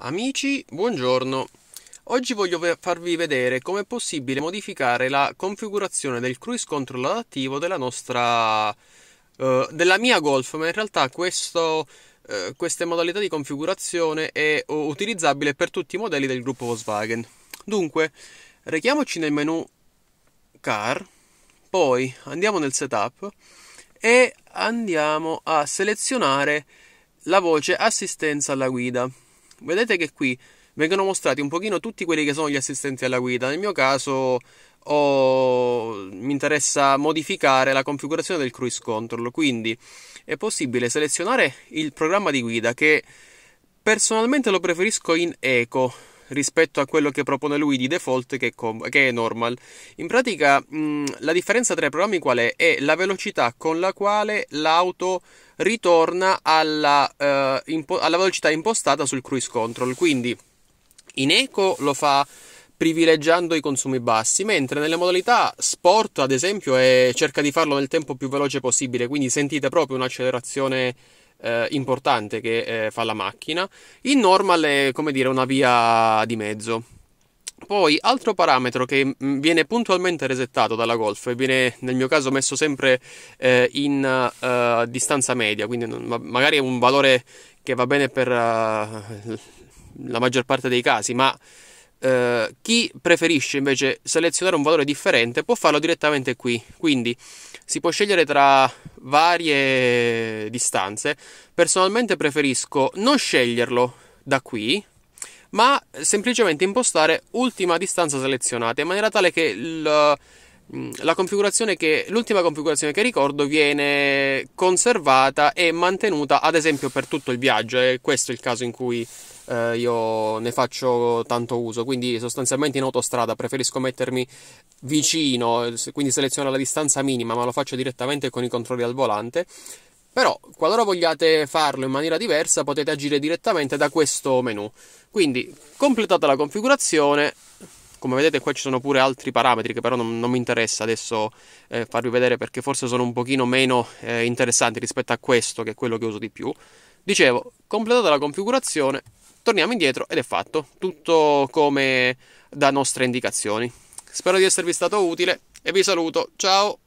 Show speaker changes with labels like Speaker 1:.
Speaker 1: Amici, buongiorno. Oggi voglio farvi vedere come è possibile modificare la configurazione del cruise control adattivo della nostra eh, della mia Golf, ma in realtà questo, eh, queste modalità di configurazione è utilizzabile per tutti i modelli del gruppo Volkswagen. Dunque, rechiamoci nel menu car, poi andiamo nel setup e andiamo a selezionare la voce assistenza alla guida Vedete che qui vengono mostrati un pochino tutti quelli che sono gli assistenti alla guida. Nel mio caso ho... mi interessa modificare la configurazione del cruise control, quindi è possibile selezionare il programma di guida che personalmente lo preferisco in eco rispetto a quello che propone lui di default che è, com- che è normal. In pratica mh, mm, la differenza tra i programmi qual è? È la velocità con la quale l'auto ritorna alla, eh, impo- alla velocità impostata sul cruise control. Quindi in eco lo fa privilegiando i consumi bassi, mentre nelle modalità sport, ad esempio, è, cerca di farlo nel tempo più veloce possibile, quindi sentite proprio un'accelerazione eh, importante che eh, fa la macchina. Il normal è come dire una via di mezzo. Poi, altro parametro che mm, viene puntualmente resettato dalla Golf e viene nel mio caso messo sempre eh, in uh, distanza media, quindi non, magari è un valore che va bene per uh, la maggior parte dei casi, ma uh, chi preferisce invece selezionare un valore differente può farlo direttamente qui. Quindi si può scegliere tra varie distanze, personalmente preferisco non sceglierlo da qui, ma semplicemente impostare ultima distanza selezionata in maniera tale che il Mm, configurazione che, l'ultima configurazione che ricordo viene conservata e mantenuta ad esempio per tutto il viaggio e questo è il caso in cui eh, io ne faccio tanto uso quindi sostanzialmente in autostrada preferisco mettermi vicino quindi seleziono la distanza minima ma lo faccio direttamente con i controlli al volante però qualora vogliate farlo in maniera diversa potete agire direttamente da questo menu quindi completata la configurazione come vedete qua ci sono pure altri parametri che però non, non mi interessa adesso eh, farvi vedere perché forse sono un pochino meno eh, interessanti rispetto a questo che è quello che uso di più dicevo completata la configurazione torniamo indietro ed è fatto tutto come da nostre indicazioni spero di esservi stato utile e vi saluto ciao